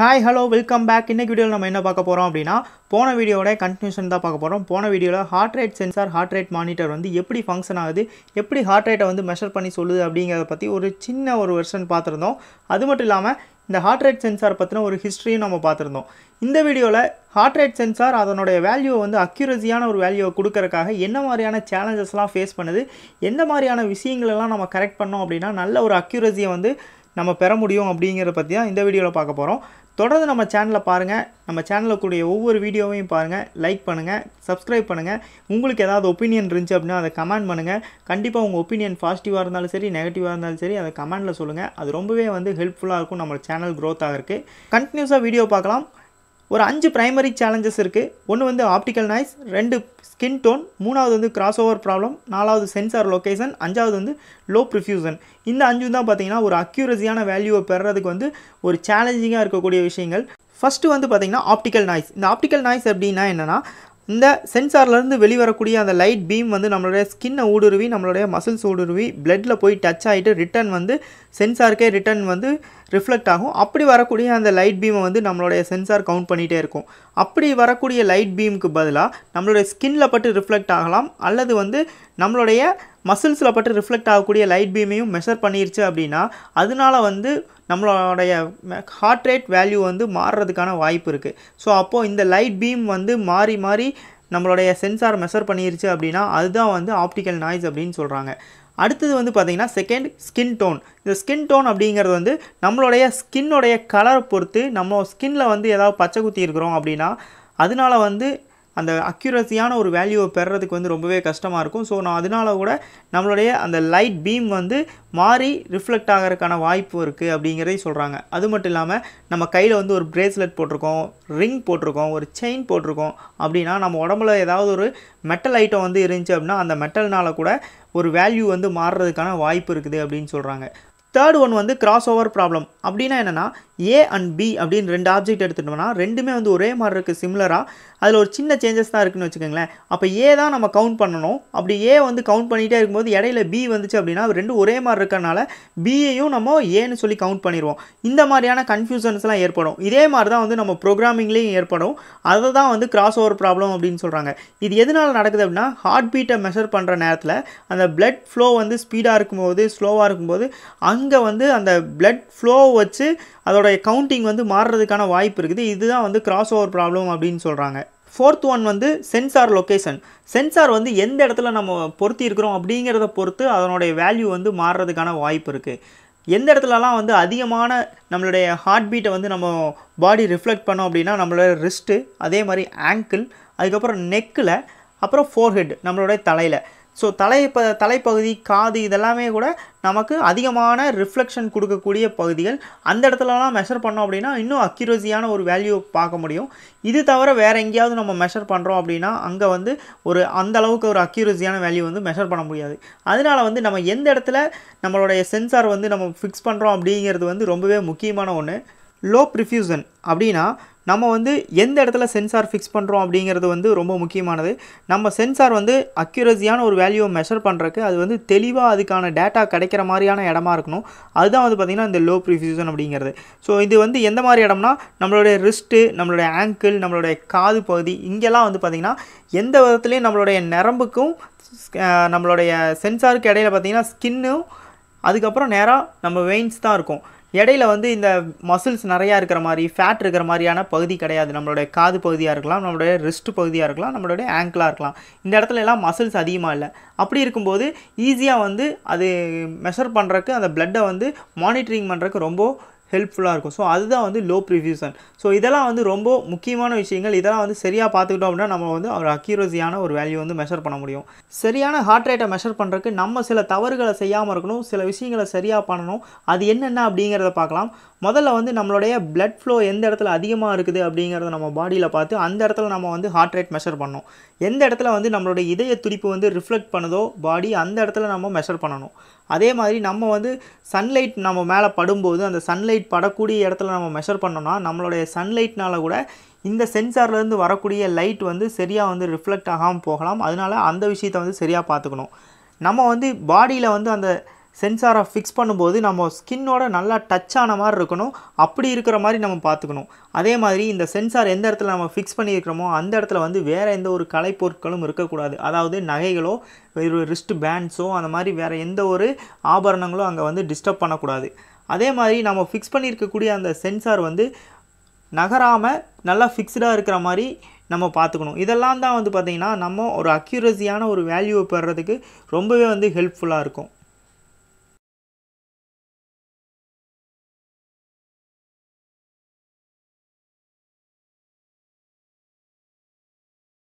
hi hello welcome back இன்றைக்கி வீடியோவில் நம்ம என்ன பார்க்க போகிறோம் அப்படின்னா போன வீடியோட கன்ஃபியூஷன் தான் பார்க்க போகிறோம் போன வீடியோவில் heart rate sensor heart rate monitor வந்து எப்படி ஃபங்க்ஷன் ஆகுது எப்படி ஹார்ட் ரேட்டை வந்து மெஷர் பண்ணி சொல்லுது அப்படிங்கிறத பற்றி ஒரு சின்ன ஒரு வெர்ஷன் பார்த்துருந்தோம் அது மட்டும் இல்லாமல் இந்த ஹார்ட் ரேட் சென்சார் பற்றின ஒரு ஹிஸ்ட்ரியும் நம்ம பார்த்துருந்தோம் இந்த வீடியோவில் ஹார்ட் ரேட் சென்சார் அதனுடைய வேல்யூவை வந்து அக்யூரஸியான ஒரு வேல்யூவை கொடுக்கறக்காக என்ன மாதிரியான சேலஞ்சஸ்லாம் ஃபேஸ் பண்ணுது எந்த மாதிரியான விஷயங்களெல்லாம் நம்ம கரெக்ட் பண்ணோம் அப்படின்னா நல்ல ஒரு அக்யூரஸியை வந்து நம்ம பெற முடியும் அப்படிங்கிறத பற்றி தான் இந்த வீடியோவில் பார்க்க போகிறோம் தொடர்ந்து நம்ம சேனலை பாருங்கள் நம்ம சேனலில் கூடிய ஒவ்வொரு வீடியோவையும் பாருங்கள் லைக் பண்ணுங்கள் சப்ஸ்கிரைப் பண்ணுங்கள் உங்களுக்கு ஏதாவது ஒப்பீனியன் இருந்துச்சு அப்படின்னா அதை கமெண்ட் பண்ணுங்கள் கண்டிப்பாக உங்கள் ஒப்பீனியன் பாசிட்டிவாக இருந்தாலும் சரி நெகட்டிவாக இருந்தாலும் சரி அதை கமெண்ட்டில் சொல்லுங்கள் அது ரொம்பவே வந்து ஹெல்ப்ஃபுல்லாக இருக்கும் நம்ம சேனல் க்ரோத் இருக்குது கண்டினியூஸாக வீடியோ பார்க்கலாம் ஒரு அஞ்சு ப்ரைமரி சேலஞ்சஸ் இருக்குது ஒன்று வந்து ஆப்டிக்கல் நாய்ஸ் ரெண்டு ஸ்கின் டோன் மூணாவது வந்து கிராஸ் ஓவர் ப்ராப்ளம் நாலாவது சென்சார் லொக்கேஷன் அஞ்சாவது வந்து லோ ப்ரிஃப்யூசன் இந்த அஞ்சு தான் பார்த்தீங்கன்னா ஒரு அக்யூரஸியான வேல்யூவை பெறதுக்கு வந்து ஒரு சேலஞ்சிங்காக இருக்கக்கூடிய விஷயங்கள் ஃபஸ்ட்டு வந்து பார்த்திங்கன்னா ஆப்டிக்கல் நாய்ஸ் இந்த ஆப்டிக்கல் நாய்ஸ் அப்படின்னா என்னென்னா இந்த சென்சார்லேருந்து வெளிவரக்கூடிய அந்த லைட் பீம் வந்து நம்மளுடைய ஸ்கின்னை ஊடுருவி நம்மளுடைய மசில்ஸ் ஊடுருவி பிளட்டில் போய் டச் ஆகிட்டு ரிட்டன் வந்து சென்சாருக்கே ரிட்டன் வந்து ரிஃப்ளெக்ட் ஆகும் அப்படி வரக்கூடிய அந்த லைட் பீமை வந்து நம்மளுடைய சென்சார் கவுண்ட் பண்ணிகிட்டே இருக்கும் அப்படி வரக்கூடிய லைட் பீமுக்கு பதிலாக நம்மளுடைய ஸ்கின்ல பட்டு ரிஃப்ளெக்ட் ஆகலாம் அல்லது வந்து நம்மளுடைய மசில்ஸில் பட்டு ரிஃப்ளெக்ட் ஆகக்கூடிய லைட் பீமையும் மெஷர் பண்ணிருச்சு அப்படின்னா அதனால வந்து நம்மளுடைய ஹார்ட் ரேட் வேல்யூ வந்து மாறுறதுக்கான வாய்ப்பு இருக்குது ஸோ அப்போது இந்த லைட் பீம் வந்து மாறி மாறி நம்மளுடைய சென்சார் மெஷர் பண்ணிருச்சு அப்படின்னா அதுதான் வந்து ஆப்டிக்கல் நாய்ஸ் அப்படின்னு சொல்கிறாங்க அடுத்தது வந்து பார்த்திங்கன்னா செகண்ட் ஸ்கின் டோன் இந்த ஸ்கின் டோன் அப்படிங்கிறது வந்து நம்மளுடைய ஸ்கின்னுடைய கலரை பொறுத்து நம்ம ஸ்கின்னில் வந்து ஏதாவது பச்சை குத்தி இருக்கிறோம் அப்படின்னா அதனால வந்து அந்த அக்யூரஸியான ஒரு வேல்யூவை பெறுறதுக்கு வந்து ரொம்பவே கஷ்டமாக இருக்கும் ஸோ நான் அதனால கூட நம்மளுடைய அந்த லைட் பீம் வந்து மாறி ரிஃப்ளெக்ட் ஆகிறதுக்கான வாய்ப்பு இருக்குது அப்படிங்கிறதையும் சொல்கிறாங்க அது மட்டும் இல்லாமல் நம்ம கையில் வந்து ஒரு பிரேஸ்லெட் போட்டிருக்கோம் ரிங் போட்டிருக்கோம் ஒரு செயின் போட்டிருக்கோம் அப்படின்னா நம்ம உடம்புல ஏதாவது ஒரு மெட்டல் ஐட்டம் வந்து இருந்துச்சு அப்படின்னா அந்த மெட்டல்னால் கூட ஒரு வேல்யூ வந்து மாறுறதுக்கான வாய்ப்பு இருக்குது அப்படின்னு சொல்கிறாங்க தேர்ட் ஒன் வந்து கிராஸ் ஓவர் ப்ராப்ளம் அப்படின்னா என்னென்னா ஏ அண்ட் பி அப்படின்னு ரெண்டு ஆப்ஜெக்ட் எடுத்துட்டோம்னா ரெண்டுமே வந்து ஒரே மாதிரி இருக்குது சிம்லராக அதில் ஒரு சின்ன சேஞ்சஸ் தான் இருக்குன்னு வச்சுக்கோங்களேன் அப்போ ஏ தான் நம்ம கவுண்ட் பண்ணணும் அப்படி ஏ வந்து கவுண்ட் பண்ணிகிட்டே இருக்கும்போது இடையில பி வந்துச்சு அப்படின்னா ரெண்டு ஒரே மாதிரி இருக்கறனால பியையும் நம்ம ஏன்னு சொல்லி கவுண்ட் பண்ணிடுவோம் இந்த மாதிரியான கன்ஃபியூஷன்ஸ்லாம் ஏற்படும் இதே மாதிரி தான் வந்து நம்ம ப்ரோக்ராமிங்லேயும் ஏற்படும் அதை தான் வந்து கிராஸ் ஓவர் ப்ராப்ளம் அப்படின்னு சொல்கிறாங்க இது எதனால் நடக்குது அப்படின்னா ஹார்ட் பீட்டை மெஷர் பண்ணுற நேரத்தில் அந்த பிளட் ஃப்ளோ வந்து ஸ்பீடாக இருக்கும்போது ஸ்லோவாக இருக்கும்போது அங்கே அங்கே வந்து அந்த பிளட் ஃப்ளோ வச்சு அதோடைய கவுண்டிங் வந்து மாறுறதுக்கான வாய்ப்பு இருக்குது இதுதான் வந்து கிராஸ் ஓவர் ப்ராப்ளம் அப்படின்னு சொல்கிறாங்க ஃபோர்த் ஒன் வந்து சென்சார் லொக்கேஷன் சென்சார் வந்து எந்த இடத்துல நம்ம பொருத்தி இருக்கிறோம் அப்படிங்கிறத பொறுத்து அதனுடைய வேல்யூ வந்து மாறுறதுக்கான வாய்ப்பு இருக்குது எந்த இடத்துலலாம் வந்து அதிகமான நம்மளுடைய ஹார்ட் பீட்டை வந்து நம்ம பாடி ரிஃப்ளெக்ட் பண்ணோம் அப்படின்னா நம்மளோட ரிஸ்ட்டு அதே மாதிரி ஆங்கிள் அதுக்கப்புறம் நெக்கில் அப்புறம் ஃபோர்ஹெட் நம்மளுடைய தலையில் ஸோ தலை ப தலைப்பகுதி காது இதெல்லாமே கூட நமக்கு அதிகமான ரிஃப்ளெக்ஷன் கொடுக்கக்கூடிய பகுதிகள் அந்த இடத்துலலாம் மெஷர் பண்ணோம் அப்படின்னா இன்னும் அக்யூரஸியான ஒரு வேல்யூ பார்க்க முடியும் இது தவிர வேறு எங்கேயாவது நம்ம மெஷர் பண்ணுறோம் அப்படின்னா அங்கே வந்து ஒரு அந்த அளவுக்கு ஒரு அக்யூரஸியான வேல்யூ வந்து மெஷர் பண்ண முடியாது அதனால் வந்து நம்ம எந்த இடத்துல நம்மளுடைய சென்சார் வந்து நம்ம ஃபிக்ஸ் பண்ணுறோம் அப்படிங்கிறது வந்து ரொம்பவே முக்கியமான ஒன்று லோ ப்ரிஃப்யூசன் அப்படின்னா நம்ம வந்து எந்த இடத்துல சென்சார் ஃபிக்ஸ் பண்ணுறோம் அப்படிங்கிறது வந்து ரொம்ப முக்கியமானது நம்ம சென்சார் வந்து அக்யூரஸியான ஒரு வேல்யூவை மெஷர் பண்ணுறக்கு அது வந்து தெளிவாக அதுக்கான டேட்டா கிடைக்கிற மாதிரியான இடமா இருக்கணும் அதுதான் வந்து பார்த்திங்கன்னா இந்த லோ ப்ரிஃபியூசன் அப்படிங்கிறது ஸோ இது வந்து எந்த மாதிரி இடம்னா நம்மளுடைய ரிஸ்ட்டு நம்மளுடைய ஆங்கிள் நம்மளுடைய காது பகுதி இங்கெல்லாம் வந்து பார்த்திங்கன்னா எந்த விதத்துலேயும் நம்மளுடைய நரம்புக்கும் நம்மளுடைய சென்சாருக்கு இடையில் பார்த்திங்கன்னா ஸ்கின்னும் அதுக்கப்புறம் நேராக நம்ம வெயின்ஸ் தான் இருக்கும் இடையில வந்து இந்த மசில்ஸ் நிறையா இருக்கிற மாதிரி ஃபேட் இருக்கிற மாதிரியான பகுதி கிடையாது நம்மளுடைய காது பகுதியாக இருக்கலாம் நம்மளுடைய ரிஸ்ட் பகுதியாக இருக்கலாம் நம்மளுடைய ஆங்கிளாக இருக்கலாம் இந்த இடத்துல எல்லாம் மசில்ஸ் அதிகமாக இல்லை அப்படி இருக்கும்போது ஈஸியாக வந்து அது மெஷர் பண்ணுறக்கு அந்த பிளட்டை வந்து மானிட்டரிங் பண்ணுறக்கு ரொம்ப ஹெல்ப்ஃபுல்லாக இருக்கும் ஸோ அதுதான் வந்து லோ ப்ரிஃபியூசன் ஸோ இதெல்லாம் வந்து ரொம்ப முக்கியமான விஷயங்கள் இதெல்லாம் வந்து சரியாக பார்த்துக்கிட்டோம் அப்படின்னா நம்ம வந்து ஒரு அக்யூரஸியான ஒரு வேல்யூ வந்து மெஷர் பண்ண முடியும் சரியான ஹார்ட் ரேட்டை மெஷர் பண்ணுறதுக்கு நம்ம சில தவறுகளை செய்யாமல் இருக்கணும் சில விஷயங்களை சரியாக பண்ணணும் அது என்னென்ன அப்படிங்கிறத பார்க்கலாம் முதல்ல வந்து நம்மளுடைய பிளட் ஃப்ளோ எந்த இடத்துல அதிகமாக இருக்குது அப்படிங்கிறத நம்ம பாடியில் பார்த்து அந்த இடத்துல நம்ம வந்து ஹார்ட் ரேட் மெஷர் பண்ணணும் எந்த இடத்துல வந்து நம்மளுடைய இதய துடிப்பு வந்து ரிஃப்ளெக்ட் பண்ணுதோ பாடி அந்த இடத்துல நம்ம மெஷர் பண்ணணும் அதே மாதிரி நம்ம வந்து சன்லைட் நம்ம மேலே படும்போது அந்த சன்லைட் படக்கூடிய இடத்துல நம்ம மெஷர் பண்ணோம்னா நம்மளுடைய சன்லைட்னால் கூட இந்த சென்சார்லேருந்து வரக்கூடிய லைட் வந்து சரியாக வந்து ரிஃப்ளெக்ட் ஆகாமல் போகலாம் அதனால் அந்த விஷயத்தை வந்து சரியாக பார்த்துக்கணும் நம்ம வந்து பாடியில் வந்து அந்த சென்சாரை ஃபிக்ஸ் பண்ணும்போது நம்ம ஸ்கின்னோட நல்லா டச் ஆன மாதிரி இருக்கணும் அப்படி இருக்கிற மாதிரி நம்ம பார்த்துக்கணும் அதே மாதிரி இந்த சென்சார் எந்த இடத்துல நம்ம ஃபிக்ஸ் பண்ணியிருக்கிறோமோ அந்த இடத்துல வந்து வேறு எந்த ஒரு கலைப்பொருட்களும் இருக்கக்கூடாது அதாவது நகைகளோ ஒரு ரிஸ்ட் பேண்ட்ஸோ அந்த மாதிரி வேறு எந்த ஒரு ஆபரணங்களோ அங்கே வந்து டிஸ்டர்ப் பண்ணக்கூடாது அதே மாதிரி நம்ம ஃபிக்ஸ் பண்ணியிருக்கக்கூடிய அந்த சென்சார் வந்து நகராமல் நல்லா ஃபிக்ஸ்டாக இருக்கிற மாதிரி நம்ம பார்த்துக்கணும் இதெல்லாம் தான் வந்து பார்த்திங்கன்னா நம்ம ஒரு அக்யூரஸியான ஒரு வேல்யூவை பெறதுக்கு ரொம்பவே வந்து ஹெல்ப்ஃபுல்லாக இருக்கும்